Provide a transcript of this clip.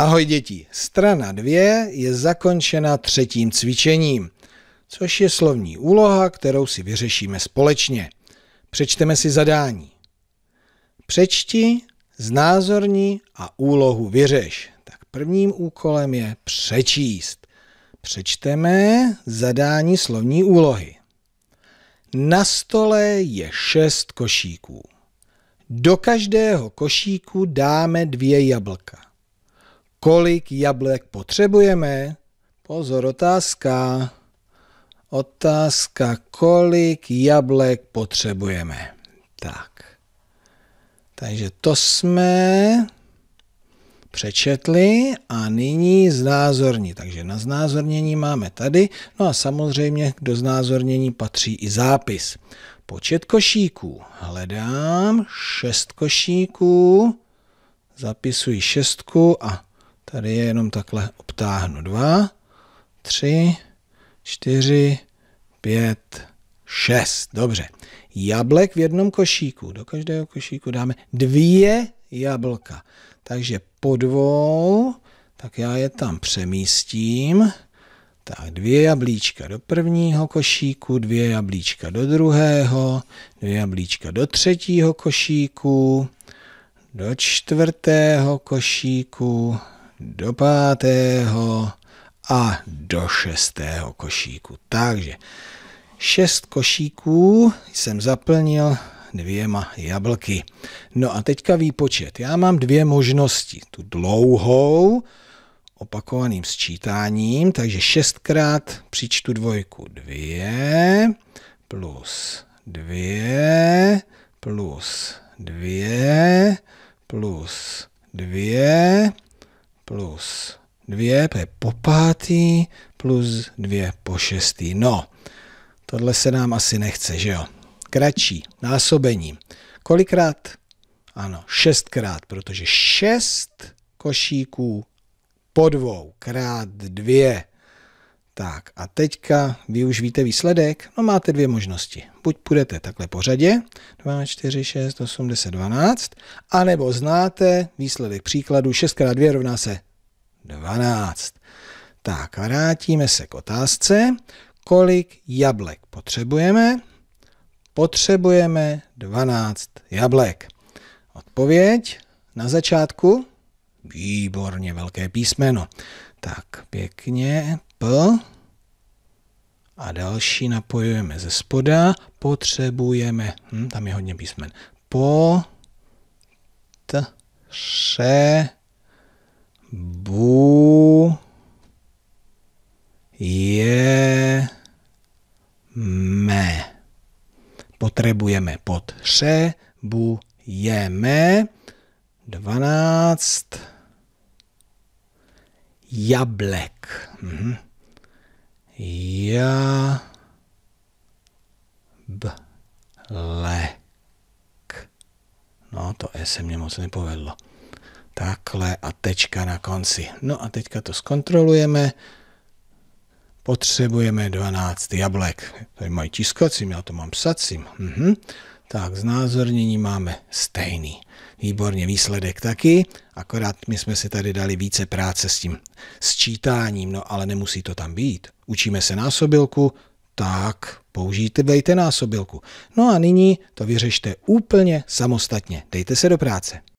Ahoj děti, strana 2 je zakončena třetím cvičením, což je slovní úloha, kterou si vyřešíme společně. Přečteme si zadání. Přečti, znázorni a úlohu vyřeš. Tak prvním úkolem je přečíst. Přečteme zadání slovní úlohy. Na stole je šest košíků. Do každého košíku dáme dvě jablka kolik jablek potřebujeme? Pozor, otázka. Otázka, kolik jablek potřebujeme. Tak. Takže to jsme přečetli a nyní znázorní. Takže na znázornění máme tady. No a samozřejmě do znázornění patří i zápis. Počet košíků. Hledám šest košíků. Zapisuji šestku a Tady je jenom takhle obtáhnu. Dva, tři, čtyři, pět, šest. Dobře. Jablek v jednom košíku. Do každého košíku dáme dvě jablka. Takže po dvou, tak já je tam přemístím. Tak dvě jablíčka do prvního košíku, dvě jablíčka do druhého, dvě jablíčka do třetího košíku, do čtvrtého košíku do pátého a do šestého košíku. Takže šest košíků jsem zaplnil dvěma jablky. No a teďka výpočet. Já mám dvě možnosti. Tu dlouhou, opakovaným sčítáním, takže šestkrát přičtu dvojku. Dvě plus dvě plus dvě plus dvě plus 2, to je po pátý, plus 2 po šestý. No, tohle se nám asi nechce, že jo? Kratší, násobení. Kolikrát? Ano, šestkrát, protože šest košíků po dvou krát dvě tak a teďka vy už víte výsledek. No máte dvě možnosti. Buď půjdete takhle po řadě, 2, 4, 6, 8, 10, 12, anebo znáte výsledek příkladu 6x2 rovná se 12. Tak a vrátíme se k otázce, kolik jablek potřebujeme. Potřebujeme 12 jablek. Odpověď na začátku. Výborně, velké písmeno. Tak, pěkně, P, a další napojujeme ze spoda. Potřebujeme, hm, tam je hodně písmen, po, t, še, bu, je, me. Potřebujeme potře, bu, me. Dvanáct, jablek. Mhm b, le, k. No, to E se mě moc nepovedlo. Takhle a tečka na konci. No a teďka to zkontrolujeme. Potřebujeme 12 jablek. Tady mají tiskacím, já to mám psacím. Mhm. Tak znázornění máme stejný. Výborně, výsledek taky, akorát my jsme si tady dali více práce s tím sčítáním, no ale nemusí to tam být. Učíme se násobilku, tak použijte, dejte násobilku. No a nyní to vyřešte úplně samostatně. Dejte se do práce.